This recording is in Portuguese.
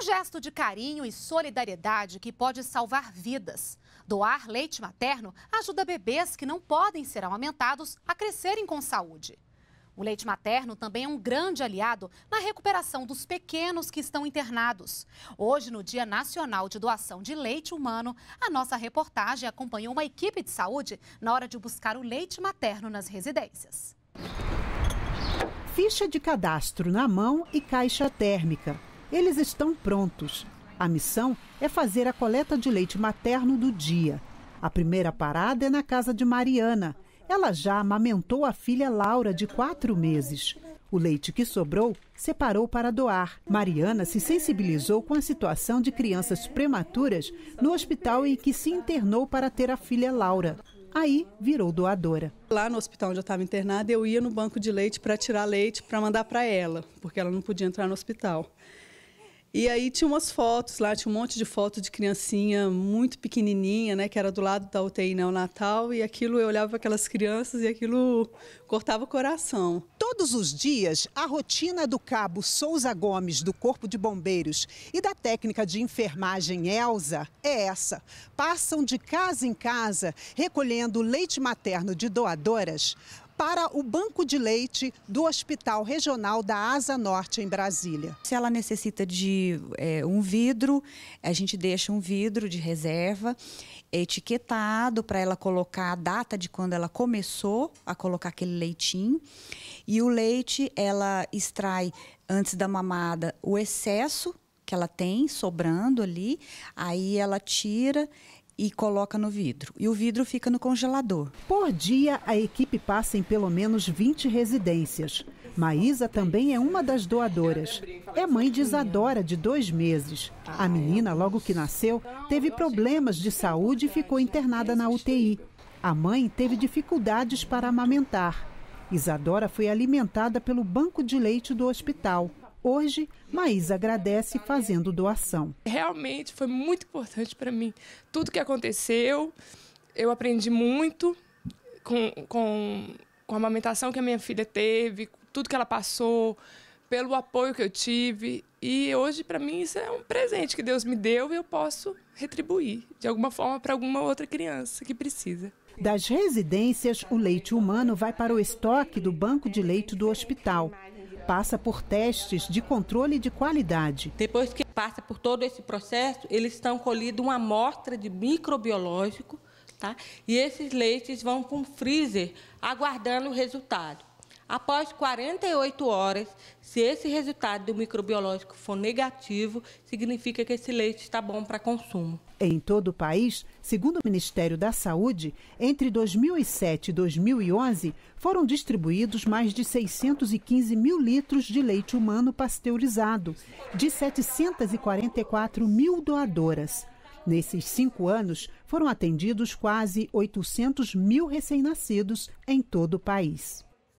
Um gesto de carinho e solidariedade que pode salvar vidas. Doar leite materno ajuda bebês que não podem ser amamentados a crescerem com saúde. O leite materno também é um grande aliado na recuperação dos pequenos que estão internados. Hoje, no Dia Nacional de Doação de Leite Humano, a nossa reportagem acompanhou uma equipe de saúde na hora de buscar o leite materno nas residências. Ficha de cadastro na mão e caixa térmica. Eles estão prontos. A missão é fazer a coleta de leite materno do dia. A primeira parada é na casa de Mariana. Ela já amamentou a filha Laura, de quatro meses. O leite que sobrou separou para doar. Mariana se sensibilizou com a situação de crianças prematuras no hospital em que se internou para ter a filha Laura. Aí virou doadora. Lá no hospital onde eu estava internada, eu ia no banco de leite para tirar leite para mandar para ela, porque ela não podia entrar no hospital. E aí tinha umas fotos lá, tinha um monte de foto de criancinha muito pequenininha, né, que era do lado da UTI neonatal, e aquilo eu olhava aquelas crianças e aquilo cortava o coração. Todos os dias, a rotina do cabo Souza Gomes do Corpo de Bombeiros e da técnica de enfermagem Elsa é essa. Passam de casa em casa recolhendo leite materno de doadoras, para o banco de leite do Hospital Regional da Asa Norte, em Brasília. Se ela necessita de é, um vidro, a gente deixa um vidro de reserva etiquetado para ela colocar a data de quando ela começou a colocar aquele leitinho. E o leite, ela extrai antes da mamada o excesso que ela tem sobrando ali, aí ela tira e coloca no vidro. E o vidro fica no congelador. Por dia, a equipe passa em pelo menos 20 residências. Maísa também é uma das doadoras. É mãe de Isadora, de dois meses. A menina, logo que nasceu, teve problemas de saúde e ficou internada na UTI. A mãe teve dificuldades para amamentar. Isadora foi alimentada pelo banco de leite do hospital. Hoje, Maís agradece fazendo doação. Realmente foi muito importante para mim. Tudo que aconteceu, eu aprendi muito com, com, com a amamentação que a minha filha teve, tudo que ela passou, pelo apoio que eu tive. E hoje, para mim, isso é um presente que Deus me deu e eu posso retribuir de alguma forma para alguma outra criança que precisa. Das residências, o leite humano vai para o estoque do banco de leite do hospital passa por testes de controle de qualidade. Depois que passa por todo esse processo, eles estão colhidos uma amostra de microbiológico, tá? E esses leites vão para um freezer aguardando o resultado. Após 48 horas, se esse resultado do microbiológico for negativo, significa que esse leite está bom para consumo. Em todo o país, segundo o Ministério da Saúde, entre 2007 e 2011 foram distribuídos mais de 615 mil litros de leite humano pasteurizado, de 744 mil doadoras. Nesses cinco anos, foram atendidos quase 800 mil recém-nascidos em todo o país.